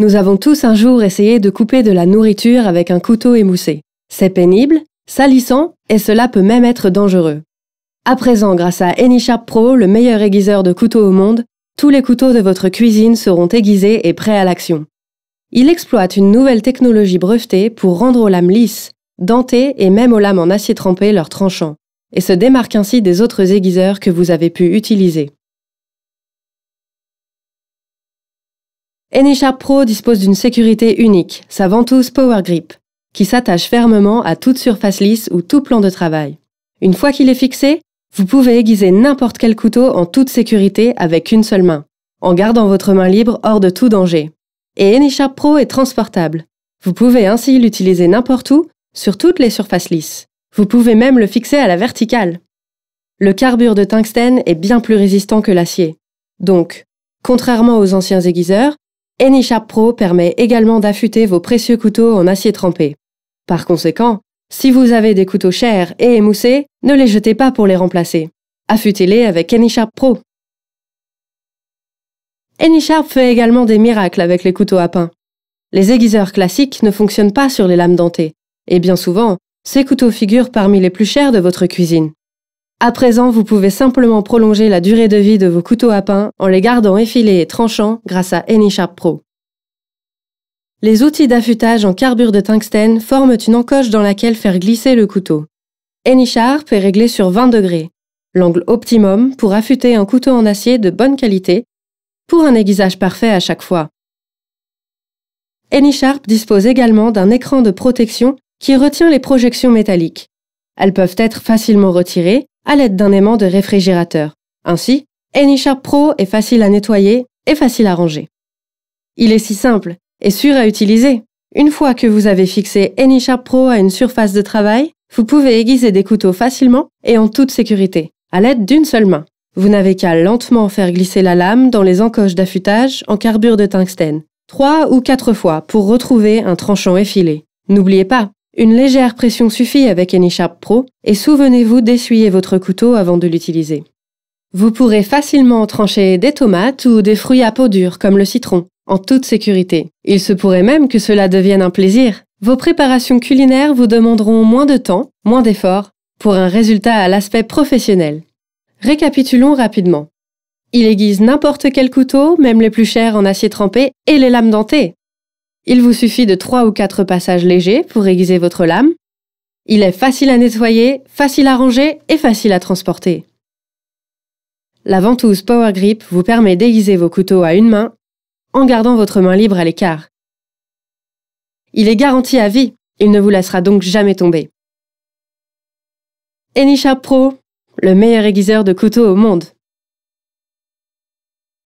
Nous avons tous un jour essayé de couper de la nourriture avec un couteau émoussé. C'est pénible, salissant et cela peut même être dangereux. À présent, grâce à AnySharp Pro, le meilleur aiguiseur de couteaux au monde, tous les couteaux de votre cuisine seront aiguisés et prêts à l'action. Il exploite une nouvelle technologie brevetée pour rendre aux lames lisses, dentées et même aux lames en acier trempé leur tranchant, et se démarque ainsi des autres aiguiseurs que vous avez pu utiliser. AnySharp Pro dispose d'une sécurité unique, sa ventouse Power Grip, qui s'attache fermement à toute surface lisse ou tout plan de travail. Une fois qu'il est fixé, vous pouvez aiguiser n'importe quel couteau en toute sécurité avec une seule main, en gardant votre main libre hors de tout danger. Et AnySharp Pro est transportable. Vous pouvez ainsi l'utiliser n'importe où, sur toutes les surfaces lisses. Vous pouvez même le fixer à la verticale. Le carbure de tungstène est bien plus résistant que l'acier. Donc, contrairement aux anciens aiguiseurs, AnySharp Pro permet également d'affûter vos précieux couteaux en acier trempé. Par conséquent, si vous avez des couteaux chers et émoussés, ne les jetez pas pour les remplacer. Affûtez-les avec AnySharp Pro. AnySharp fait également des miracles avec les couteaux à pain. Les aiguiseurs classiques ne fonctionnent pas sur les lames dentées, et bien souvent, ces couteaux figurent parmi les plus chers de votre cuisine. À présent, vous pouvez simplement prolonger la durée de vie de vos couteaux à pain en les gardant effilés et tranchants grâce à AnySharp Pro. Les outils d'affûtage en carbure de tungstène forment une encoche dans laquelle faire glisser le couteau. AnySharp est réglé sur 20 degrés, l'angle optimum pour affûter un couteau en acier de bonne qualité, pour un aiguisage parfait à chaque fois. AnySharp dispose également d'un écran de protection qui retient les projections métalliques. Elles peuvent être facilement retirées à l'aide d'un aimant de réfrigérateur. Ainsi, AnySharp Pro est facile à nettoyer et facile à ranger. Il est si simple et sûr à utiliser. Une fois que vous avez fixé AnySharp Pro à une surface de travail, vous pouvez aiguiser des couteaux facilement et en toute sécurité, à l'aide d'une seule main. Vous n'avez qu'à lentement faire glisser la lame dans les encoches d'affûtage en carbure de tungstène, trois ou quatre fois pour retrouver un tranchant effilé. N'oubliez pas, une légère pression suffit avec AnySharp Pro et souvenez-vous d'essuyer votre couteau avant de l'utiliser. Vous pourrez facilement trancher des tomates ou des fruits à peau dure comme le citron, en toute sécurité. Il se pourrait même que cela devienne un plaisir. Vos préparations culinaires vous demanderont moins de temps, moins d'efforts, pour un résultat à l'aspect professionnel. Récapitulons rapidement. Il aiguise n'importe quel couteau, même les plus chers en acier trempé et les lames dentées. Il vous suffit de 3 ou 4 passages légers pour aiguiser votre lame. Il est facile à nettoyer, facile à ranger et facile à transporter. La ventouse Power Grip vous permet d'aiguiser vos couteaux à une main en gardant votre main libre à l'écart. Il est garanti à vie, il ne vous laissera donc jamais tomber. Enisha Pro, le meilleur aiguiseur de couteaux au monde.